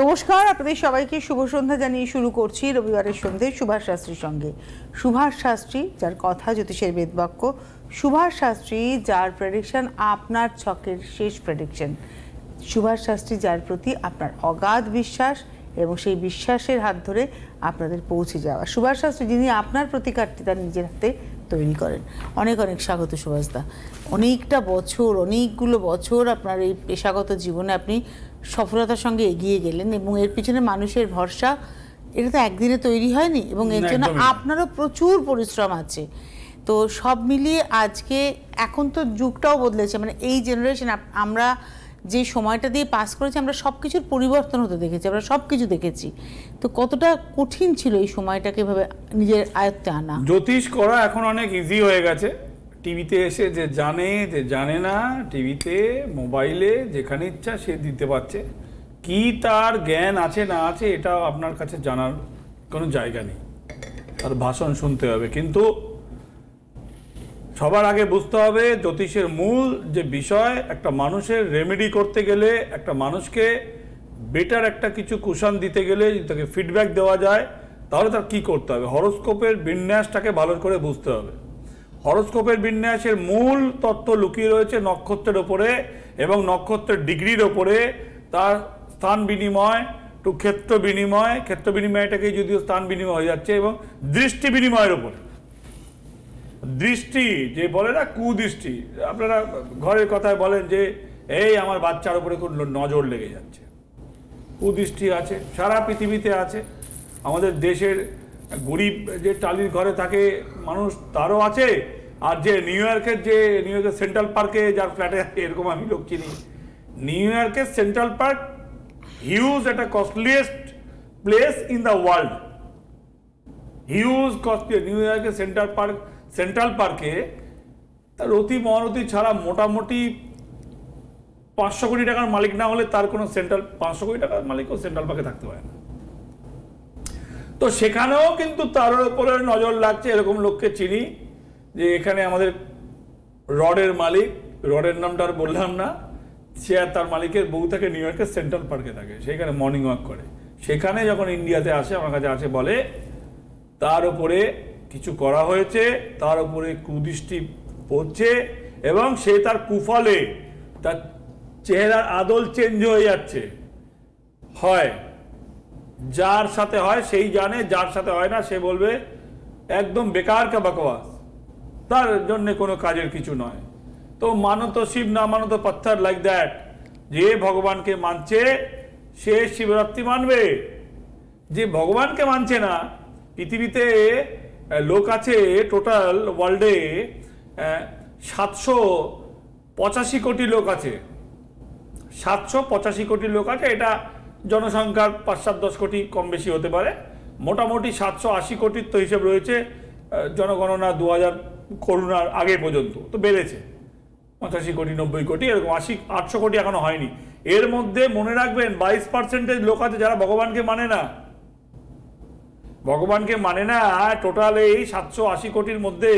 নমস্কার আপনাদের সবাইকে শুভ সন্ধ্যা জানিয়ে শুরু করছি রবিবারের সন্ধ্যে সুভাষ শাস্ত্রীর সঙ্গে সুভাষ শাস্ত্রী যার কথা জ্যোতিষের বেদবাক্য সুভাষ শাস্ত্রী যার প্রেডিকশন আপনার ছকের শেষ প্রেডিকশন সুভাষ শাস্ত্রী যার প্রতি আপনার অগাধ বিশ্বাস এবং সেই বিশ্বাসের হাত ধরে আপনাদের পৌঁছে যাওয়া সুভাষ শাস্ত্রী যিনি আপনার প্রতিকারটি তার নিজের হাতে তৈরি করেন অনেক অনেক স্বাগত সুভাষদা অনেকটা বছর অনেকগুলো বছর আপনার এই পেশাগত জীবনে আপনি সফলতার সঙ্গে এগিয়ে গেলেন এবং এর পিছনে মানুষের ভরসা এটা তো একদিনে তৈরি হয়নি এবং এর জন্য আপনারও প্রচুর পরিশ্রম আছে তো সব মিলিয়ে আজকে এখন তো যুগটাও বদলেছে মানে এই জেনারেশন আমরা যে সময়টা দিয়ে পাস করেছি আমরা সব কিছুর পরিবর্তন হতে দেখেছি আমরা সব কিছু দেখেছি তো কতটা কঠিন ছিল এই সময়টাকে এভাবে নিজের আয়ত্তে আনা জ্যোতিষ করা এখন অনেক ইজি হয়ে গেছে টিভিতে এসে যে জানে যে জানে না টিভিতে মোবাইলে যেখানে ইচ্ছা সে দিতে পারছে কি তার জ্ঞান আছে না আছে এটা আপনার কাছে জানার কোনো জায়গা নেই তার ভাষণ শুনতে হবে কিন্তু সবার আগে বুঝতে হবে জ্যোতিষের মূল যে বিষয় একটা মানুষের রেমেডি করতে গেলে একটা মানুষকে বেটার একটা কিছু কুশন দিতে গেলে যদি তাকে ফিডব্যাক দেওয়া যায় তাহলে তার কি করতে হবে হরস্কোপের বিন্যাসটাকে ভালো করে বুঝতে হবে হরস্কোপের বিন্যাসের মূল তত্ত্ব লুকিয়ে রয়েছে নক্ষত্রের ওপরে এবং নক্ষত্রের ডিগ্রির ওপরে তার স্থান বিনিময় টু ক্ষেত্র বিনিময় ক্ষেত্র বিনিময়টাকেই যদিও স্থান বিনিময় হয়ে যাচ্ছে এবং দৃষ্টি বিনিময়ের ওপরে দৃষ্টি যে বলে না কুদৃষ্টি আপনারা ঘরের কথায় বলেন যে এই আমার বাচ্চার উপরে খুব নজর লেগে যাচ্ছে কুদৃষ্টি আছে সারা পৃথিবীতে আছে আমাদের দেশের গরিব যে টালির ঘরে থাকে মানুষ তারও আছে আর যে নিউ ইয়র্কের যে নিউ ইয়র্কের সেন্ট্রাল পার্কে যার ফ্ল্যাটে এরকম আমি লোক চিনি নিউ ইয়র্কের সেন্ট্রাল পার্ক হিউজ একটা costliest place in the world huge costly new ইয়র্কের সেন্ট্রাল পার্ক সেন্ট্রাল পার্কে তার অতি মহারতি ছাড়া মোটামুটি পাঁচশো কোটি টাকার মালিক না হলে তার কোনো সেন্ট্রাল পাঁচশো কোটি টাকার মালিকও সেন্ট্রাল পার্কে থাকতে পারে না তো সেখানেও কিন্তু তার উপরে নজর লাগছে এরকম লোককে চিনি যে এখানে আমাদের রডের মালিক রডের নামটা আর বললাম না সে আর তার মালিকের বউ থাকে নিউ ইয়র্কের সেন্ট্রাল পার্কে থাকে সেখানে মর্নিং ওয়াক করে সেখানে যখন ইন্ডিয়াতে আসে আমার কাছে আসে বলে তার উপরে কিছু করা হয়েছে তার উপরে কুদৃষ্টি পড়ছে এবং সে তার কুফলে তার চেহারার আদল চেঞ্জ হয়ে যাচ্ছে হয় যার সাথে হয় সেই জানে যার সাথে হয় না সে বলবে একদম বেকার কে বকওয়াস তার জন্যে কোনো কাজের কিছু নয় তো মানো তো শিব না মানো তো লাইক দ্যাট যে ভগবানকে মানছে সে শিবরাত্রি মানবে যে ভগবানকে মানছে না পৃথিবীতে লোক আছে টোটাল ওয়ার্ল্ডে সাতশো পঁচাশি কোটি লোক আছে সাতশো পঁচাশি কোটি লোক আছে এটা জনসংখ্যার পাঁচ সাত দশ কোটি কম বেশি হতে পারে মোটামুটি সাতশো আশি কোটির তো হিসেব রয়েছে জনগণনা দু হাজার করোনার আগে পর্যন্ত তো বেড়েছে পঁচাশি কোটি নব্বই কোটি এরকম আশি আটশো কোটি এখনো হয়নি এর মধ্যে মনে রাখবেন বাইশ পার্সেন্টেজ লোক আছে যারা ভগবানকে মানে না ভগবানকে মানে না টোটাল এই সাতশো আশি কোটির মধ্যে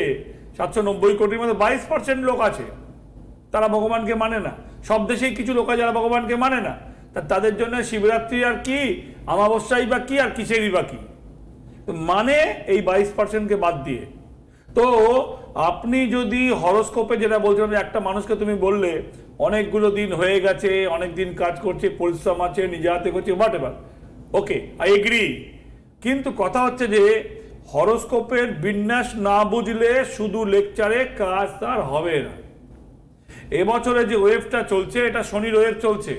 সাতশো নব্বই কোটির মধ্যে বাইশ পার্সেন্ট লোক আছে তারা ভগবানকে মানে না সব দেশেই কিছু লোক আছে যারা ভগবানকে মানে না তা তাদের জন্য শিবরাত্রি আর কি আমাবস্যাই বা কি আর কিসেরই বা কি মানে এই বাইশ পার্সেন্টকে বাদ দিয়ে তো আপনি যদি হরস্কোপে যেটা বলছিলাম যে একটা মানুষকে তুমি বললে অনেকগুলো দিন হয়ে গেছে অনেক দিন কাজ করছে পরিশ্রম আছে নিজে হাতে করছে whatever okay I agree কিন্তু কথা হচ্ছে যে হরস্কোপের বিন্যাস না বুঝলে শুধু লেকচারে কাজ তার হবে না এবছরে যে ওয়েভটা চলছে এটা শনির ওয়েভ চলছে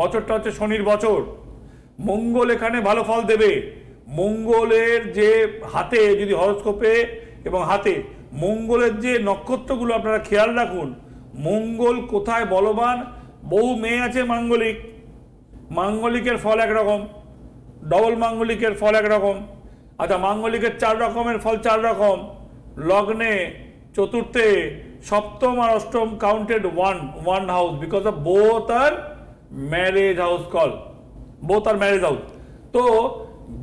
বছরটা হচ্ছে শনির বছর মঙ্গল এখানে ভালো ফল দেবে মঙ্গলের যে হাতে যদি হরস্কোপে এবং হাতে মঙ্গলের যে নক্ষত্রগুলো আপনারা খেয়াল রাখুন মঙ্গল কোথায় বলবান বহু মেয়ে আছে মাঙ্গলিক মাঙ্গলিকের ফল একরকম ডবল মাঙ্গলিকের ফল একরকম আচ্ছা মাঙ্গলিকের চার রকমের ফল চার রকম লগ্নে চতুর্থে সপ্তম আর অষ্টম counted one one house because of both are marriage house call both are marriage house তো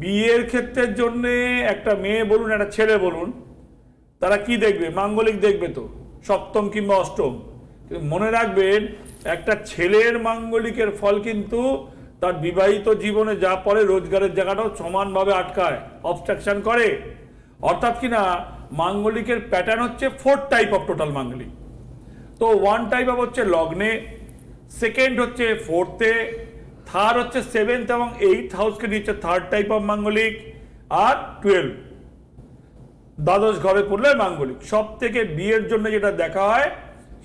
বিয়ের ক্ষেত্রের জন্যে একটা মেয়ে বলুন একটা ছেলে বলুন তারা কি দেখবে মাঙ্গলিক দেখবে তো সপ্তম কিংবা অষ্টম মনে রাখবেন একটা ছেলের মাঙ্গলিকের ফল কিন্তু তার বিবাহিত জীবনে যা পরে রোজগারের জায়গাটাও সমানভাবে আটকায় অবস্ট্রাকশন করে অর্থাৎ কিনা মাঙ্গলিকের প্যাটার্ন হচ্ছে four type of total Manglik তো ওয়ান টাইপ অফ হচ্ছে লগ্নে সেকেন্ড হচ্ছে ফোর্থে থার্ড হচ্ছে সেভেন্থ এবং এইট হাউসকে নিচ্ছে থার্ড টাইপ অফ মাঙ্গলিক আর টুয়েলভ দ্বাদশ ঘরে পড়লে মাঙ্গলিক সব থেকে বিয়ের জন্য যেটা দেখা হয়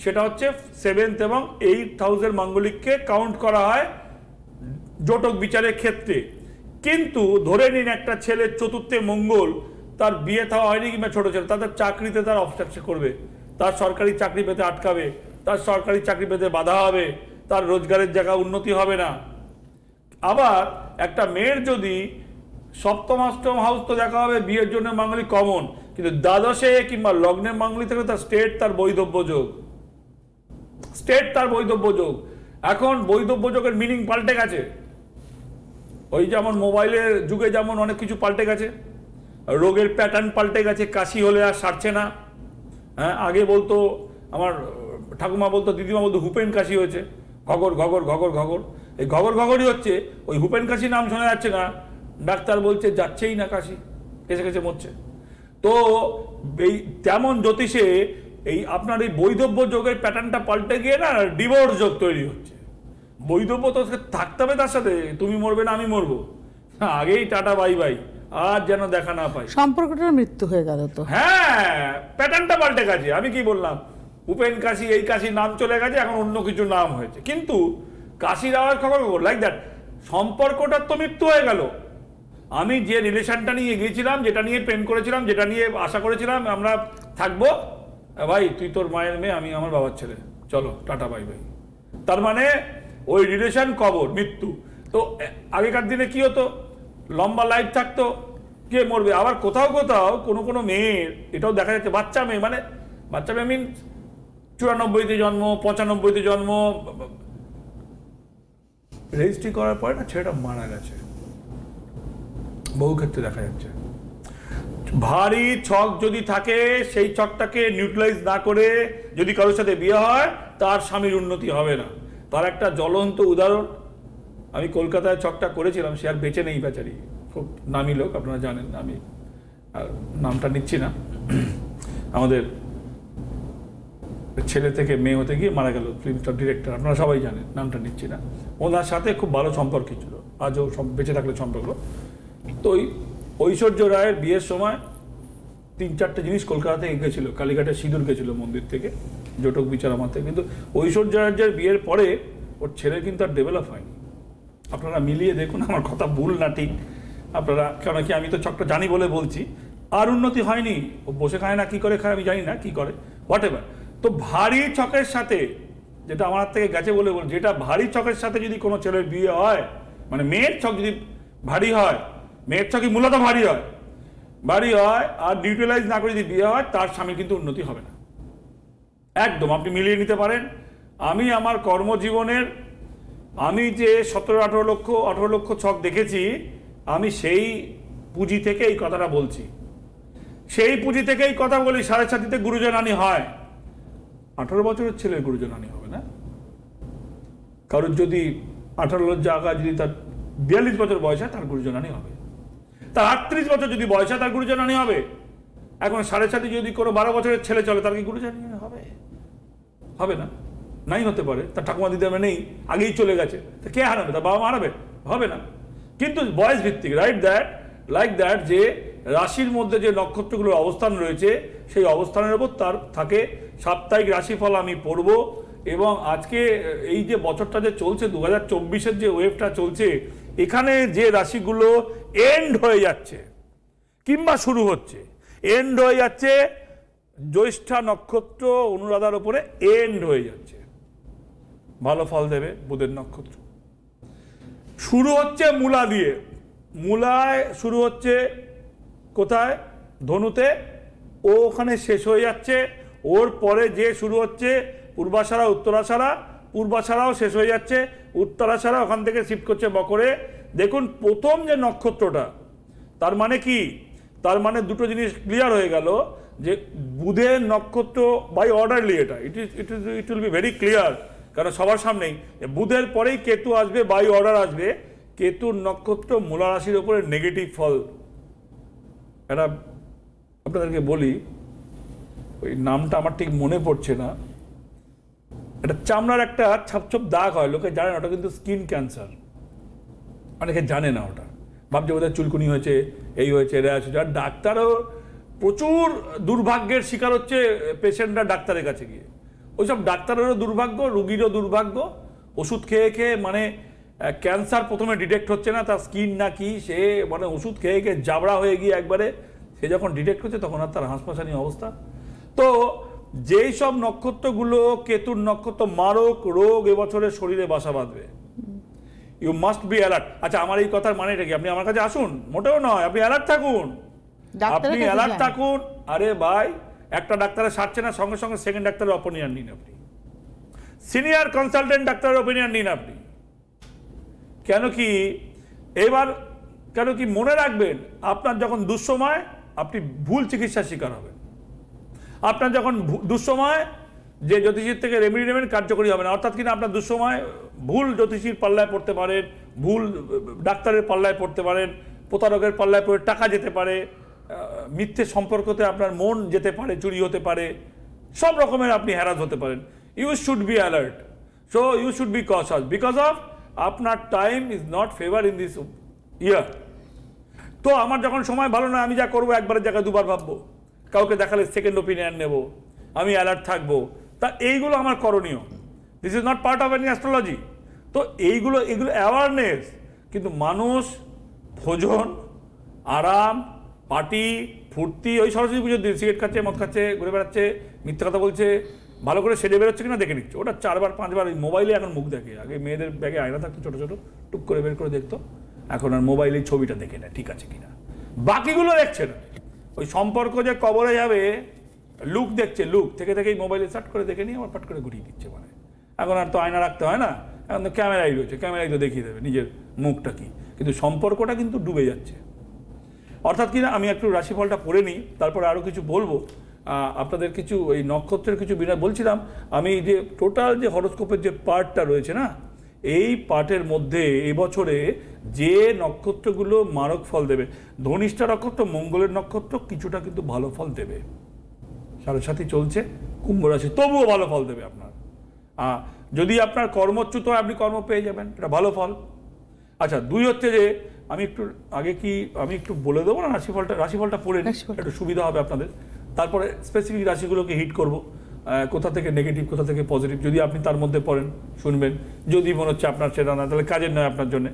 সেটা হচ্ছে সেভেন্থ এবং এইট হাউসের মাঙ্গলিককে কাউন্ট করা হয় জটক বিচারের ক্ষেত্রে কিন্তু ধরে নিন একটা ছেলের চতুর্থে মঙ্গল তার বিয়ে থাওয়া হয়নি কিংবা ছোটো ছেলে তাদের চাকরিতে তার অবস্ট্রাকশন করবে তার সরকারি চাকরি পেতে আটকাবে তার সরকারি চাকরি পেতে বাধা হবে তার রোজগারের জায়গা উন্নতি হবে না আবার একটা মেয়ের যদি সপ্তম অষ্টম হাউস তো দেখা হবে বিয়ের জন্য মাঙ্গলিক কমন কিন্তু দ্বাদশে কিংবা লগ্নে মাঙ্গলি থাকলে তার স্টেট তার বৈধব্য যোগ স্টেট তার বৈধব্য যোগ এখন বৈধব্য যোগের মিনিং পাল্টে গেছে ওই যেমন মোবাইলের যুগে যেমন অনেক কিছু পাল্টে গেছে রোগের প্যাটার্ন পাল্টে গেছে কাশি হলে আর সারছে না হ্যাঁ আগে বলতো আমার ঠাকুমা বলতো দিদিমা বলতো হুপেন কাশি হয়েছে ঘগর ঘগর ঘগর ঘগর এই ঘগর ঘগরই হচ্ছে ওই হুপেন কাশি নাম শোনা যাচ্ছে না ডাক্তার বলছে যাচ্ছেই না কাশি কেসে কেছে মরছে তো এই তেমন জ্যোতিষে এই আপনার এই বৈধব্য যোগের প্যাটার্নটা পাল্টে গিয়ে না ডিভোর্স যোগ তৈরি হচ্ছে বৈধব্য তো থাকতে হবে তার সাথে তুমি মরবে না আমি মরবো আগেই টাটা বাই বাই আর যেন দেখা না পাই সম্পর্কটা মৃত্যু হয়ে গেল তো হ্যাঁ প্যাটার্নটা পাল্টে গেছে আমি কি বললাম উপেন কাশি এই কাশি নাম চলে গেছে এখন অন্য কিছু নাম হয়েছে কিন্তু কাশির আওয়ার খবর লাইক দ্যাট সম্পর্কটার তো মৃত্যু হয়ে গেল আমি যে রিলেশনটা নিয়ে গিয়েছিলাম যেটা নিয়ে প্রেম করেছিলাম যেটা নিয়ে আশা করেছিলাম আমরা থাকবো ভাই তুই তোর মায়ের মেয়ে আমি আমার বাবার ছেলে চলো টাটা বাই ভাই তার মানে ওই রিলেশন কবর মৃত্যু তো আগেকার দিনে কি হতো লম্বা লাইফ থাকতো কে মরবে আবার কোথাও কোথাও কোনো কোনো মেয়ের এটাও দেখা যাচ্ছে বাচ্চা মেয়ে মানে বাচ্চা মেয়ে মিনস চুরানব্বইতে জন্ম পঁচানব্বইতে জন্ম রেজিস্ট্রি করার পরে না ছেলেটা মারা গেছে বহু ক্ষেত্রে দেখা যাচ্ছে ভারী ছক যদি থাকে সেই ছকটাকে নিউট্রালাইজ না করে যদি কারোর সাথে বিয়ে হয় তার স্বামীর উন্নতি হবে না তার একটা জ্বলন্ত উদাহরণ আমি কলকাতায় ছকটা করেছিলাম সে আর বেঁচে নেই বেচারি খুব নামি লোক আপনারা জানেন আমি আর নামটা নিচ্ছি না আমাদের ছেলে থেকে মেয়ে হতে গিয়ে মারা গেল ফিল্মটার ডিরেক্টর আপনারা সবাই জানেন নামটা নিচ্ছি না ওনার সাথে খুব ভালো সম্পর্ক ছিল আজও বেঁচে থাকলে সম্পর্ক তো ওই ঐশ্বর্য রায়ের বিয়ের সময় তিন চারটে জিনিস কলকাতা থেকে গেছিলো কালীঘাটে সিঁদুর গেছিল মন্দির থেকে জটক বিচার আমার থেকে কিন্তু ঐশ্বর্য রায়ের বিয়ের পরে ওর ছেলের কিন্তু আর ডেভেলপ হয়নি আপনারা মিলিয়ে দেখুন আমার কথা ভুল না ঠিক আপনারা কেন কি আমি তো চকটা জানি বলে বলছি আর উন্নতি হয়নি ও বসে খায় না কি করে খায় আমি জানি না কি করে হোয়াট এভার তো ভারী চকের সাথে যেটা আমার থেকে গেছে বলে বল যেটা ভারী চকের সাথে যদি কোনো ছেলের বিয়ে হয় মানে মেয়ের চক যদি ভারী হয় মেয়েরটা কি মূলত ভারী হয় ভারী হয় আর ডিউটিলাইজ না করে যদি বিয়ে হয় তার স্বামী কিন্তু উন্নতি হবে না একদম আপনি মিলিয়ে নিতে পারেন আমি আমার কর্মজীবনের আমি যে সতেরো আঠেরো লক্ষ আঠেরো লক্ষ ছক দেখেছি আমি সেই পুঁজি থেকে এই কথাটা বলছি সেই পুঁজি থেকে এই কথা বলি সাড়ে সাতিতে গুরুজনানি হয় আঠারো বছরের ছেলের গুরুজনানি হবে না কারোর যদি আঠারো জায়গা যদি তার বিয়াল্লিশ বছর বয়স হয় তার গুরুজনানি হবে তার আটত্রিশ বছর যদি বয়স হয় তার গুরুজনানি হবে এখন সাড়ে সাথে যদি কোনো বারো বছরের ছেলে চলে তার কি গুরুজনানি হবে হবে না নাই হতে পারে তার ঠাকুমা দিদামে নেই আগেই চলে গেছে তা কে হারাবে তার বাবা মা হারাবে হবে না কিন্তু বয়স ভিত্তিক রাইট দ্যাট লাইক দ্যাট যে রাশির মধ্যে যে নক্ষত্রগুলোর অবস্থান রয়েছে সেই অবস্থানের ওপর তার থাকে সাপ্তাহিক রাশিফল আমি পড়ব এবং আজকে এই যে বছরটা যে চলছে দু হাজার চব্বিশের যে ওয়েভটা চলছে এখানে যে রাশিগুলো এন্ড হয়ে যাচ্ছে কিংবা শুরু হচ্ছে এন্ড হয়ে যাচ্ছে জ্যৈষ্ঠা নক্ষত্র অনুরাধার ওপরে এন্ড হয়ে যাচ্ছে ভালো ফল দেবে বুধের নক্ষত্র শুরু হচ্ছে মূলা দিয়ে মূলায় শুরু হচ্ছে কোথায় ধনুতে ও ওখানে শেষ হয়ে যাচ্ছে ওর পরে যে শুরু হচ্ছে পূর্বাশারা উত্তরাশারা পূর্বাশারাও শেষ হয়ে যাচ্ছে উত্তরা ছাড়া ওখান থেকে শিফট করছে মকরে দেখুন প্রথম যে নক্ষত্রটা তার মানে কি তার মানে দুটো জিনিস ক্লিয়ার হয়ে গেল যে বুধের নক্ষত্র বাই অর্ডারলি এটা it is it is it will be very clear কারণ সবার সামনেই বুধের পরেই কেতু আসবে বাই অর্ডার আসবে কেতুর নক্ষত্র মূলারাশির রাশির ওপরে নেগেটিভ ফল এটা আপনাদেরকে বলি ওই নামটা আমার ঠিক মনে পড়ছে না একটা চামড়ার একটা ছাপছপ দাগ হয় লোকে জানে না ওটা কিন্তু স্কিন ক্যান্সার অনেকে জানে না ওটা ভাবছে ওদের চুলকুনি হয়েছে এই হয়েছে এরা আছে আর ডাক্তারও প্রচুর দুর্ভাগ্যের শিকার হচ্ছে পেশেন্টরা ডাক্তারের কাছে গিয়ে ওইসব ডাক্তারেরও দুর্ভাগ্য রুগীরও দুর্ভাগ্য ওষুধ খেয়ে খেয়ে মানে ক্যান্সার প্রথমে ডিটেক্ট হচ্ছে না তার স্কিন না কি সে মানে ওষুধ খেয়ে খেয়ে জাবড়া হয়ে গিয়ে একবারে সে যখন ডিটেক্ট হচ্ছে তখন আর তার হাঁসপাশানি অবস্থা তো যেই সব নক্ষত্রগুলো কেতুর নক্ষত্র মারক রোগ এবছরের শরীরে বাসা বাঁধবে ইউ মাস্ট বি অ্যালার্ট আচ্ছা আমার এই কথার মানে এটা কি আপনি আমার কাছে আসুন মোটেও নয় আপনি অ্যালার্ট থাকুন আপনি অ্যালার্ট থাকুন আরে ভাই একটা ডাক্তারের সারছে না সঙ্গে সঙ্গে সেকেন্ড ডাক্তারের অপিনিয়ন নিন আপনি সিনিয়র কনসালটেন্ট ডাক্তারের অপিনিয়ন নিন আপনি কেন কি এবার কেন কি মনে রাখবেন আপনার যখন দুঃসময় আপনি ভুল চিকিৎসার শিকার হবেন আপনার যখন দুঃসময় যে জ্যোতিষীর থেকে রেমেডি নেবেন কার্যকরী হবে না অর্থাৎ কিনা আপনার দুঃসময় ভুল জ্যোতিষীর পাল্লায় পড়তে পারেন ভুল ডাক্তারের পাল্লায় পড়তে পারেন প্রতারকের পাল্লায় পড়ে টাকা যেতে পারে মিথ্যে সম্পর্কতে আপনার মন যেতে পারে চুরি হতে পারে সব রকমের আপনি হ্যারাস হতে পারেন you should be alert so you should be cautious because of আপনার time is not favour in this year তো আমার যখন সময় ভালো না আমি যা করবো একবারের জায়গায় দুবার ভাববো কাউকে দেখালে সেকেন্ড ওপিনিয়ন নেব আমি অ্যালার্ট থাকবো তা এইগুলো আমার করণীয় this is not part of any astrology তো এইগুলো এগুলো অ্যাওয়ারনেস কিন্তু মানুষ ভোজন আরাম পার্টি ফুর্তি ওই সরস্বতী পুজোর দিন সিগারেট খাচ্ছে মদ খাচ্ছে ঘুরে বেড়াচ্ছে মিথ্যা কথা বলছে ভালো করে সেরে বেরোচ্ছে কিনা দেখে নিচ্ছে ওটা চারবার পাঁচবার ওই মোবাইলে এখন মুখ দেখে আগে মেয়েদের ব্যাগে আয়না থাকতো ছোটো ছোটো টুক করে বের করে দেখতো এখন আর মোবাইলে ছবিটা দেখে না ঠিক আছে কিনা বাকিগুলো দেখছে না ওই সম্পর্ক যে কবরে যাবে লুক দেখছে লুক থেকে থেকেই মোবাইলে সার্ট করে দেখে নিয়ে আমার পাট করে ঘুরিয়ে দিচ্ছে মানে এখন আর তো আয়না রাখতে হয় না এখন তো ক্যামেরাই রয়েছে ক্যামেরাই তো দেখিয়ে দেবে নিজের মুখটা কি কিন্তু সম্পর্কটা কিন্তু ডুবে যাচ্ছে অর্থাৎ না আমি একটু রাশিফলটা পড়ে নিই তারপরে আরও কিছু বলবো আপনাদের কিছু ওই নক্ষত্রের কিছু বিনা বলছিলাম আমি যে টোটাল যে হরস্কোপের যে পার্টটা রয়েছে না এই পার্টের মধ্যে এবছরে যে নক্ষত্রগুলো মারক ফল দেবে ধনিষ্ঠা নক্ষত্র মঙ্গলের নক্ষত্র কিছুটা কিন্তু ভালো ফল দেবে সাথে সাথে চলছে কুম্ভ রাশি তবুও ভালো ফল দেবে আপনার যদি আপনার কর্মচ্যুত হয় আপনি কর্ম পেয়ে যাবেন এটা ভালো ফল আচ্ছা দুই হচ্ছে যে আমি একটু আগে কি আমি একটু বলে দেবো না রাশিফলটা রাশিফলটা পড়ে একটু সুবিধা হবে আপনাদের তারপরে স্পেসিফিক রাশিগুলোকে হিট করবো কোথা থেকে নেগেটিভ কোথা থেকে পজিটিভ যদি আপনি তার মধ্যে পড়েন শুনবেন যদি মনে হচ্ছে আপনার সেটা না তাহলে কাজের নয় আপনার জন্য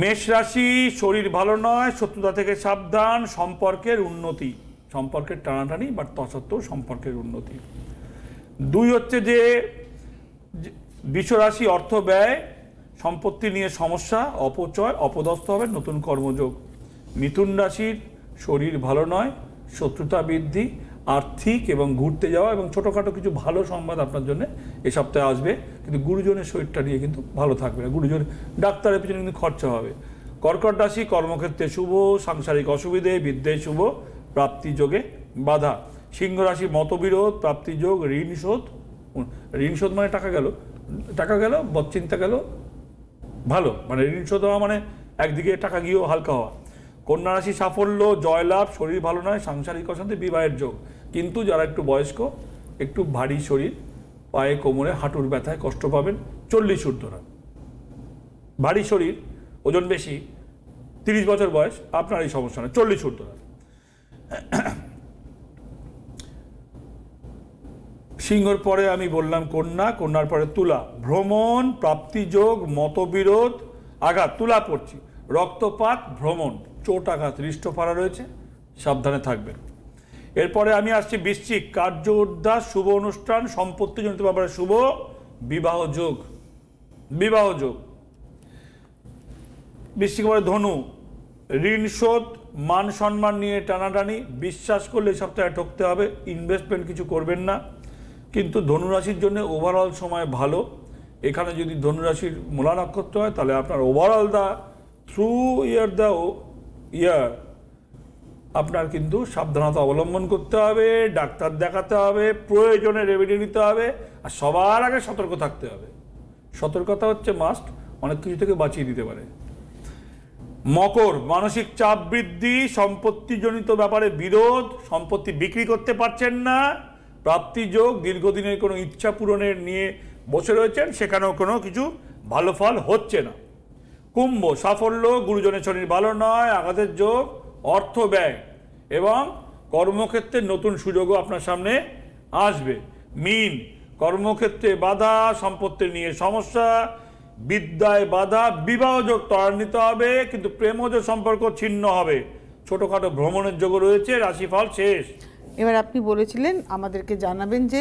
মেষ রাশি শরীর ভালো নয় শত্রুতা থেকে সাবধান সম্পর্কের উন্নতি সম্পর্কের টানাটানি বা তসত্ত্বেও সম্পর্কের উন্নতি দুই হচ্ছে যে বিশ্বরাশি অর্থ ব্যয় সম্পত্তি নিয়ে সমস্যা অপচয় অপদস্থ হবে নতুন কর্মযোগ মিথুন রাশির শরীর ভালো নয় শত্রুতা বৃদ্ধি আর্থিক এবং ঘুরতে যাওয়া এবং ছোটোখাটো কিছু ভালো সংবাদ আপনার জন্য এ সপ্তাহে আসবে কিন্তু গুরুজনের শরীরটা নিয়ে কিন্তু ভালো থাকবে না গুরুজন ডাক্তারের পিছনে কিন্তু খরচা হবে কর্কট রাশি কর্মক্ষেত্রে শুভ সাংসারিক অসুবিধে বিদ্যায় শুভ প্রাপ্তিযোগে বাধা সিংহ রাশি মতবিরোধ প্রাপ্তিযোগ ঋণ শোধ ঋণ শোধ মানে টাকা গেল টাকা গেল বচ্চিন্তা গেল ভালো মানে ঋণ শোধ হওয়া মানে একদিকে টাকা গিয়েও হালকা হওয়া কন্যা রাশি সাফল্য জয়লাভ শরীর ভালো নয় সাংসারিক অশান্তি বিবাহের যোগ কিন্তু যারা একটু বয়স্ক একটু ভারী শরীর পায়ে কোমরে হাঁটুর ব্যথায় কষ্ট পাবেন চল্লিশ ঊর্ধ্বরা ভারী শরীর ওজন বেশি তিরিশ বছর বয়স আপনার এই সমস্যা নয় চল্লিশ ঊর্ধ্বরা সিংহর পরে আমি বললাম কন্যা কন্যার পরে তুলা ভ্রমণ প্রাপ্তিযোগ মতবিরোধ আঘাত তুলা পড়ছি রক্তপাত ভ্রমণ চোট আঘাত ফারা রয়েছে সাবধানে থাকবেন এরপরে আমি আসছি বৃশ্চিক কার্য উদ্ধার শুভ অনুষ্ঠান সম্পত্তিজনিত ব্যাপারে শুভ বিবাহ যোগ বিবাহ যোগ বৃশ্চিক পরে ধনু ঋণ শোধ মান সম্মান নিয়ে টানাটানি বিশ্বাস করলে এই সপ্তাহে ঠকতে হবে ইনভেস্টমেন্ট কিছু করবেন না কিন্তু ধনুরাশির জন্য ওভারঅল সময় ভালো এখানে যদি ধনুরাশির মূলা নক্ষত্র হয় তাহলে আপনার overall the through year the year আপনার কিন্তু সাবধানতা অবলম্বন করতে হবে ডাক্তার দেখাতে হবে প্রয়োজনে রেমেডি নিতে হবে আর সবার আগে সতর্ক থাকতে হবে সতর্কতা হচ্ছে মাস্ট অনেক কিছু থেকে বাঁচিয়ে দিতে পারে মকর মানসিক চাপ বৃদ্ধি সম্পত্তিজনিত ব্যাপারে বিরোধ সম্পত্তি বিক্রি করতে পারছেন না প্রাপ্তি যোগ দীর্ঘদিনের কোনো ইচ্ছা পূরণের নিয়ে বসে রয়েছেন সেখানেও কোনো কিছু ভালো ফল হচ্ছে না কুম্ভ সাফল্য গুরুজনের শরীর ভালো নয় আঘাতের যোগ অর্থ ব্যয় এবং কর্মক্ষেত্রে নতুন সুযোগও আপনার সামনে আসবে মিন কর্মক্ষেত্রে বাধা সম্পত্তি নিয়ে সমস্যা বিদ্যায় বাধা বিবাহযোগ ত্বরান্বিত হবে কিন্তু প্রেমজ সম্পর্ক ছিন্ন হবে ছোটোখাটো ভ্রমণের যোগ রয়েছে রাশিফল শেষ এবার আপনি বলেছিলেন আমাদেরকে জানাবেন যে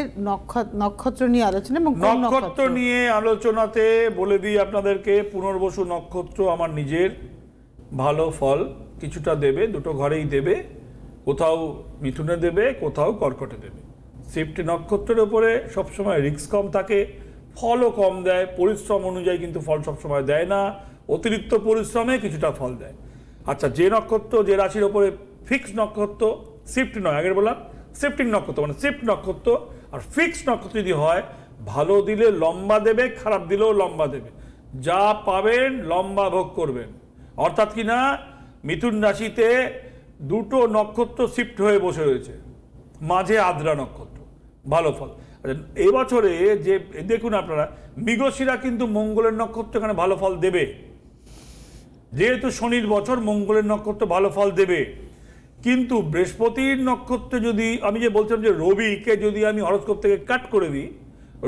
নক্ষত্র নিয়ে আলোচনা এবং নক্ষত্র নিয়ে আলোচনাতে বলে দিই আপনাদেরকে পুনর্বসু নক্ষত্র আমার নিজের ভালো ফল কিছুটা দেবে দুটো ঘরেই দেবে কোথাও মিথুনে দেবে কোথাও কর্কটে দেবে শিফটি নক্ষত্রের ওপরে সবসময় রিক্স কম থাকে ফলও কম দেয় পরিশ্রম অনুযায়ী কিন্তু ফল সবসময় দেয় না অতিরিক্ত পরিশ্রমে কিছুটা ফল দেয় আচ্ছা যে নক্ষত্র যে রাশির ওপরে ফিক্সড নক্ষত্র সিফট নয় আগের বললাম সিফটিং নক্ষত্র মানে সিফট নক্ষত্র আর ফিক্সড নক্ষত্র যদি হয় ভালো দিলে লম্বা দেবে খারাপ দিলেও লম্বা দেবে যা পাবেন লম্বা ভোগ করবেন অর্থাৎ কি না মিথুন রাশিতে দুটো নক্ষত্র শিফট হয়ে বসে রয়েছে মাঝে আদ্রা নক্ষত্র ভালো ফল আচ্ছা, এবছরে যে দেখুন আপনারা মৃগশিরা কিন্তু মঙ্গলের নক্ষত্র এখানে ভালো ফল দেবে যেহেতু শনির বছর মঙ্গলের নক্ষত্র ভালো ফল দেবে কিন্তু বৃহস্পতির নক্ষত্র যদি আমি যে বলছিলাম যে রবিকে যদি আমি হরস্কোপ থেকে কাট করে দিই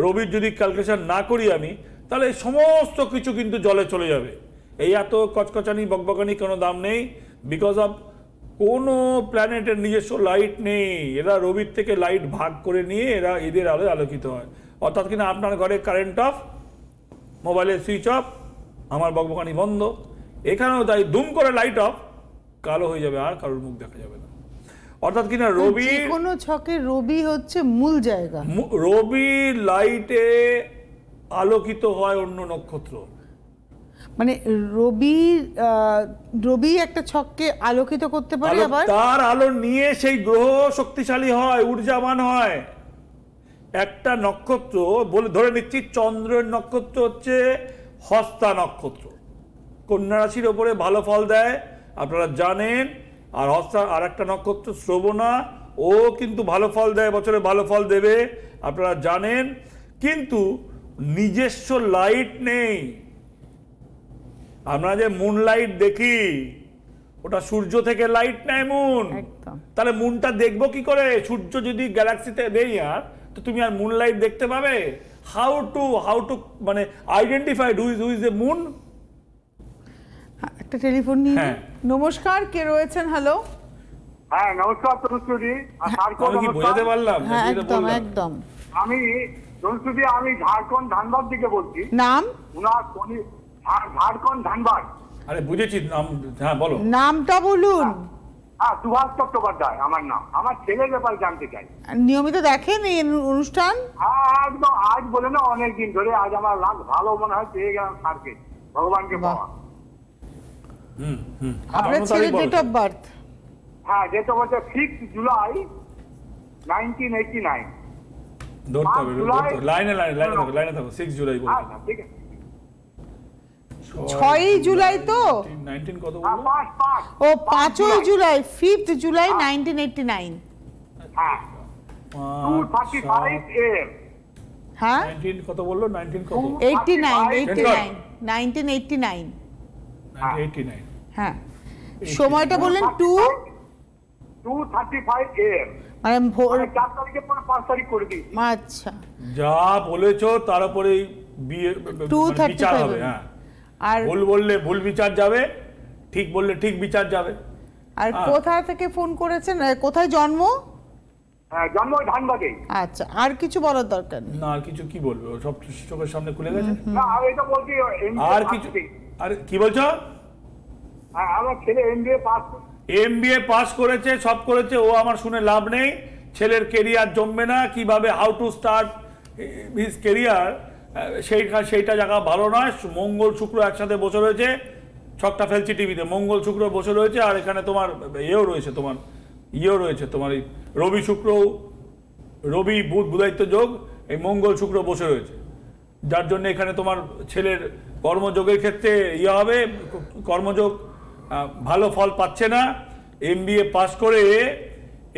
রবির যদি ক্যালকুলেশন না করি আমি তাহলে সমস্ত কিছু কিন্তু জলে চলে যাবে এই এত কচকচানি বকবকানি কোনো দাম নেই বিকজ অফ কোনো প্ল্যানেটের নিজস্ব লাইট নেই এরা রবির থেকে লাইট ভাগ করে নিয়ে এরা এদের আলোয় আলোকিত হয় অর্থাৎ কিনা আপনার ঘরে কারেন্ট অফ মোবাইলের সুইচ অফ আমার বকবকানি বন্ধ এখানেও তাই দুম করে লাইট অফ কালো হয়ে যাবে আর কারোর মুখ দেখা যাবে না অর্থাৎ কিনা রবি কোনো ছকে রবি হচ্ছে মূল জায়গা রবি লাইটে আলোকিত হয় অন্য নক্ষত্র মানে রবি রবি একটা ছককে আলোকিত করতে পারে আবার তার আলো নিয়ে সেই গ্রহ শক্তিশালী হয় ঊর্জাবান হয় একটা নক্ষত্র বলে ধরে নিচ্ছি চন্দ্রের নক্ষত্র হচ্ছে হস্তা নক্ষত্র কন্যা রাশির ওপরে ভালো ফল দেয় আপনারা জানেন আর হস্তা আর একটা নক্ষত্র শ্রবণা ও কিন্তু ভালো ফল দেয় বছরে ভালো ফল দেবে আপনারা জানেন কিন্তু নিজস্ব লাইট নেই আমরা যে মুন লাইট দেখি ওটা সূর্য থেকে লাইট নেয় মুন তাহলে মুনটা দেখবো কি করে সূর্য যদি গ্যালাক্সিতে নেই আর তো তুমি আর মুন লাইট দেখতে পাবে হাউ টু হাউ টু মানে identify whose whose a moon একটা টেলিফোন নিয়ে হ্যাঁ। নমস্কার কে রয়েছেন হ্যালো হ্যাঁ নমস্কার তনুশ্রুতি হ্যাঁ। বোঝাতে পারলাম হ্যাঁ, একদম একদম আমি তনুশ্রুতি আমি ঝাড়খণ্ড ধানবাদ থেকে বলছি নাম উনার আরে বুঝেছি নাম হ্যাঁ বলো নামটা বলুন হ্যাঁ সুভাষ চট্টোপাধ্যায় আমার নাম আমার ছেলের ব্যাপারে জানতে চাই নিয়মিত দেখেন এই অনুষ্ঠান হ্যাঁ আজ বলে না অনেক দিন ধরে আজ আমার লাভ ভালো মনে হয় পেয়ে গেলাম সারকে ভগবানকে পাওয়া হ্যাঁ, আপনার ছেলের ডেট অফ বার্থ হ্যাঁ date of birth six July nineteen eighty nine লাইনে লাইনে লাইনে থাকো লাইনে থাকো সিক্স জুলাই বলুন আচ্ছা, ঠিক আছে ছয়ই জুলাই তো হ্যাঁ, ও পাঁচই জুলাই ফিফথ জুলাই হ্যাঁ, হ্যাঁ? কত বললো হ্যাঁ সময়টা বললেন টু মানে মানে আচ্ছা যা বলেছো তারপরে বিয়ে মানে বিচার হবে হ্যাঁ আর ভুল বললে ভুল বিচার যাবে ঠিক বললে ঠিক বিচার যাবে আর কোথা থেকে ফোন করেছেন কোথায় জন্ম হ্যাঁ, আচ্ছা, আর কিছু বলার আর কি করেছে সব করেছে ও আমার শুনে লাভ নেই ছেলের কেরিয়ার জমবে না কিভাবে how to start his career সেই সেইটা জায়গা ভালো নয় মঙ্গল শুক্র একসাথে বসে রয়েছে ছকটা ফেলছি টিভিতে মঙ্গল শুক্র বসে রয়েছে আর এখানে তোমার ইয়েও রয়েছে তোমার ইয়েও রয়েছে তোমার এই রবি শুক্র রবি বুধ বুধায়িত্ব যোগ এই মঙ্গল শুক্র বসে রয়েছে যার জন্য এখানে তোমার ছেলের কর্মযোগের ক্ষেত্রে ইয়ে হবে কর্মযোগ ভালো ফল পাচ্ছে না এম পাস করে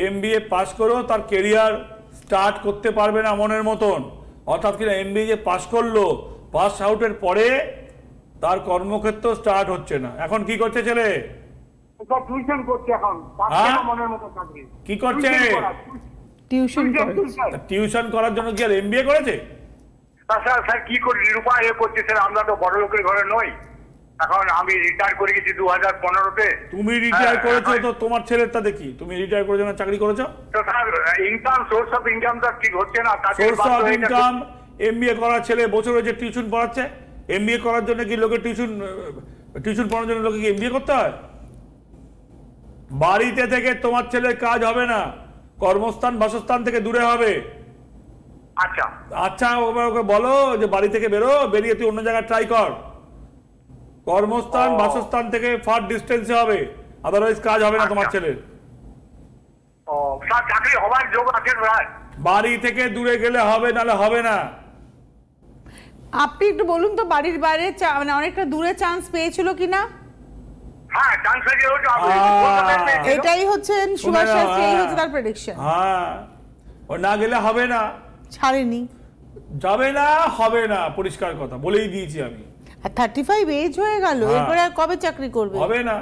এম পাস করেও তার কেরিয়ার স্টার্ট করতে পারবে না মনের মতন অর্থাৎ কিনা এমবি যে পাশ করলো পাস আউটের পরে তার কর্মক্ষেত্র স্টার্ট হচ্ছে না এখন কি করছে ছেলে হ্যাঁ? কি করছে টিউশন করার জন্য কি আর এমবিএ করেছে স্যার স্যার কি করে নিরুপায় করছে স্যার আমরা তো বড় লোকের ঘরে নই এখন আমি রিটায়ার করে গেছি দু হাজার পনেরোতে তুমি রিটায়ার হ্যাঁ, করেছো তো তোমার দেখি তুমি রিটায়ার করেছো না চাকরি করেছো ইনকাম সোর্স অফ ইনকাম তো ঠিক হচ্ছে না সোর্স অফ ইনকাম এমবিএ করার ছেলে বছরে যে টিউশন পড়াচ্ছে এমবিএ করার জন্য কি লোকে টিউশন টিউশন পড়ানোর জন্য লোকে কি এমবিএ করতে হয় বাড়িতে থেকে তোমার ছেলের কাজ হবে না কর্মস্থান বাসস্থান থেকে দূরে হবে আচ্ছা আচ্ছা ওকে বলো যে বাড়ি থেকে বেরো বেরিয়ে তুই অন্য জায়গায় ট্রাই কর কর্মস্থান বাসস্থান থেকে ফার ডিস্টেন্সে হবে আদারওয়াইজ কাজ হবে না তোমার আচ্ছা। ছেলের বাড়ি থেকে দূরে গেলে হবে নালে হবে না আপনি একটু বলুন তো বাড়ির বাইরে মানে অনেকটা দূরে চান্স পেয়েছিল কিনা হ্যাঁ, এটাই হচ্ছে সুভাষ এই হ্যাঁ। হচ্ছে তার প্রেডিকশন হ্যাঁ ও না গেলে হবে না ছাড়েনি যাবে না হবে না পরিষ্কার কথা বলেই দিয়েছি আমি আর থার্টি এজ হয়ে গেল হ্যাঁ। এরপরে আর কবে চাকরি করবে হবে না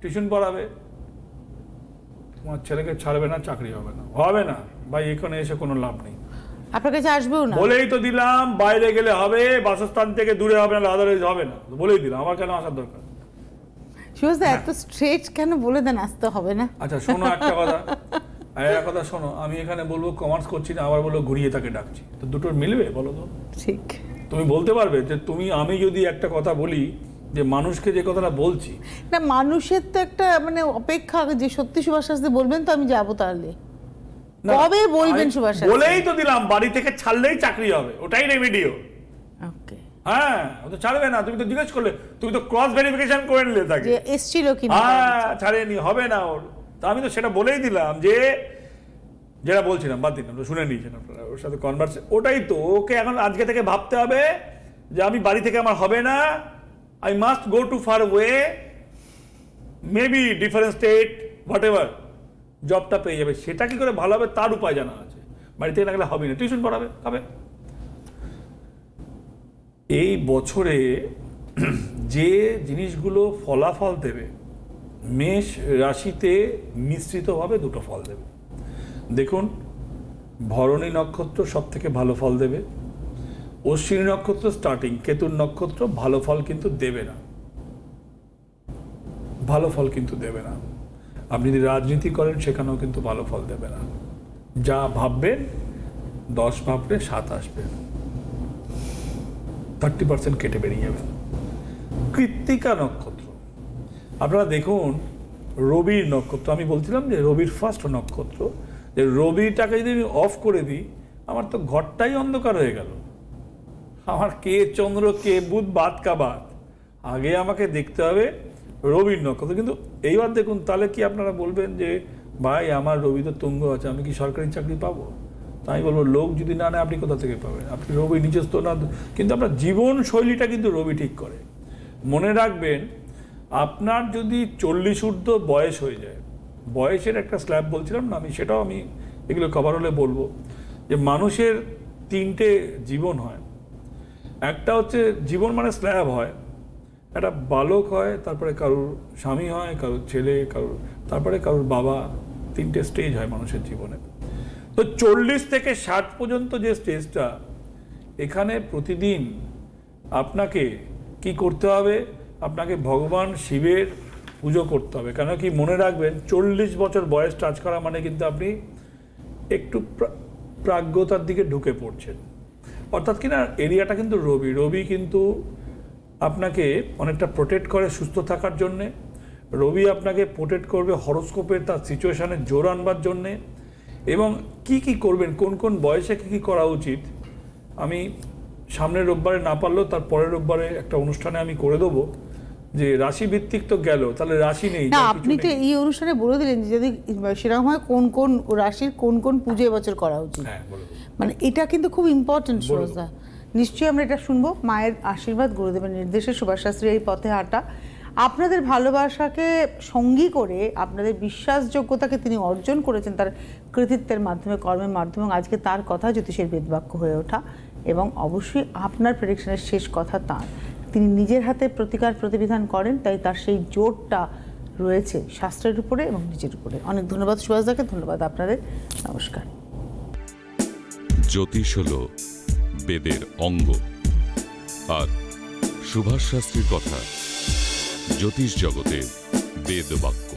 টিউশন পড়াবে তোমার ছেলেকে ছাড়বে না চাকরি হবে না হবে না ভাই এখানে এসে কোনো লাভ নেই আপনার কাছে আসবেও না বলেই তো দিলাম বাইরে গেলে হবে বাসস্থান থেকে দূরে হবে না আদারওয়াইজ হবে না বলেই দিলাম আমার কেন আসার দরকার সুজদা হ্যাঁ। এত স্ট্রেট কেন বলে দেন আসতে হবে না আচ্ছা শোনো একটা কথা একটা কথা শোনো আমি এখানে বলবো কমার্স করছি না আবার বলবো ঘুরিয়ে তাকে ডাকছি তো দুটোর মিলবে বলো তো ঠিক তুমি বলতে পারবে যে তুমি আমি যদি একটা কথা বলি যে মানুষকে যে কথাটা বলছি না মানুষের তো একটা মানে অপেক্ষা যে সত্যি সুভাষ আসতে বলবেন তো আমি যাবো তাহলে কবে বলবেন সুভাষ বলেই তো দিলাম বাড়ি থেকে ছাড়লেই চাকরি হবে ওটাই রেমিডিও ওকে হ্যাঁ ও তো ছাড়বে না তুমি তো জিজ্ঞেস করলে তুমি তো ক্রস ভেরিফিকেশন করে নিলে তাকে এসছিল কি হ্যাঁ ছাড়েনি হবে না ওর তা আমি তো সেটা বলেই দিলাম যে যেটা বলছিলাম বাদ দিলাম শুনে নিয়েছেন আপনারা ওর সাথে কনভার্স ওটাই তো ওকে এখন আজকে থেকে ভাবতে হবে যে আমি বাড়ি থেকে আমার হবে না I must go to far way maybe different state whatever জবটা পেয়ে যাবে সেটা কি করে ভালো হবে তার উপায় জানা আছে থেকে না গেলে হবে না টিউশন পড়াবে হবে এই বছরে যে জিনিসগুলো ফলাফল দেবে মেষ রাশিতে মিশ্রিতভাবে দুটো ফল দেবে দেখুন ভরণী নক্ষত্র সব থেকে ভালো ফল দেবে অশ্বিনী নক্ষত্র স্টার্টিং কেতুর নক্ষত্র ভালো ফল কিন্তু দেবে না ভালো ফল কিন্তু দেবে না আপনি যদি রাজনীতি করেন সেখানেও কিন্তু ভালো ফল দেবে না যা ভাববেন দশ ভাবলে সাত আসবে থার্টি পার্সেন্ট কেটে বেরিয়ে যাবে কৃত্তিকা নক্ষত্র আপনারা দেখুন রবির নক্ষত্র আমি বলছিলাম যে রবির ফার্স্ট নক্ষত্র যে রবিটাকে যদি আমি অফ করে দিই আমার তো ঘরটাই অন্ধকার হয়ে গেল আমার কে চন্দ্র কে বুধ বাদ কাবাদ আগে আমাকে দেখতে হবে রবির নক্ষত্র কিন্তু এইবার দেখুন তাহলে কি আপনারা বলবেন যে ভাই আমার রবি তো তুঙ্গ আছে আমি কি সরকারি চাকরি পাবো আমি বলবো লোক যদি না নেয় আপনি কোথা থেকে পাবেন আপনি রবি নিজস্ব না কিন্তু আপনার জীবন শৈলীটা কিন্তু রবি ঠিক করে মনে রাখবেন আপনার যদি চল্লিশ ঊর্ধ্ব বয়স হয়ে যায় বয়সের একটা স্ল্যাব বলছিলাম না আমি সেটাও আমি এগুলো কভার হলে বলবো যে মানুষের তিনটে জীবন হয় একটা হচ্ছে জীবন মানে স্ল্যাব হয় একটা বালক হয় তারপরে কারোর স্বামী হয় কারোর ছেলে কারোর তারপরে কারোর বাবা তিনটে স্টেজ হয় মানুষের জীবনে তো চল্লিশ থেকে ষাট পর্যন্ত যে স্টেজটা এখানে প্রতিদিন আপনাকে কি করতে হবে আপনাকে ভগবান শিবের পুজো করতে হবে কেন কি মনে রাখবেন চল্লিশ বছর বয়স টাচ করা মানে কিন্তু আপনি একটু প্রাজ্ঞতার দিকে ঢুকে পড়ছেন অর্থাৎ কিনা এরিয়াটা কিন্তু রবি রবি কিন্তু আপনাকে অনেকটা প্রোটেক্ট করে সুস্থ থাকার জন্যে রবি আপনাকে প্রোটেক্ট করবে হরস্কোপের তার সিচুয়েশানে জোর আনবার জন্যে এবং কি কি করবেন কোন কোন বয়সে কী কী করা উচিত আমি সামনের রোববারে না পারলেও তার পরের রোববারে একটা অনুষ্ঠানে আমি করে দেবো যে রাশি ভিত্তিক তো গেল তাহলে রাশি নেই না আপনি তো এই অনুষ্ঠানে বলে দিলেন যদি সেরকম হয় কোন কোন রাশির কোন কোন পুজো এবছর করা উচিত হ্যাঁ, মানে এটা কিন্তু খুব ইম্পর্টেন্ট সরোজদা নিশ্চয়ই আমরা এটা শুনবো মায়ের আশীর্বাদ গুরুদেবের নির্দেশে সুভাষ শাস্ত্রী এই পথে হাঁটা আপনাদের ভালোবাসাকে সঙ্গী করে আপনাদের বিশ্বাসযোগ্যতাকে তিনি অর্জন করেছেন তার কৃতিত্বের মাধ্যমে কর্মের মাধ্যমে আজকে তার কথা জ্যোতিষের বেদবাক্য হয়ে ওঠা এবং অবশ্যই আপনার প্রেডিকশনের শেষ কথা তাঁর তিনি নিজের হাতে প্রতিকার প্রতিবিধান করেন তাই তার সেই জোরটা রয়েছে শাস্ত্রের উপরে এবং নিজের উপরে অনেক ধন্যবাদ সুভাষদাকে ধন্যবাদ আপনাদের নমস্কার জ্যোতিষ হল বেদের অঙ্গ আর সুভাষ শাস্ত্রীর কথা জ্যোতিষ জগতে বেদবাক্য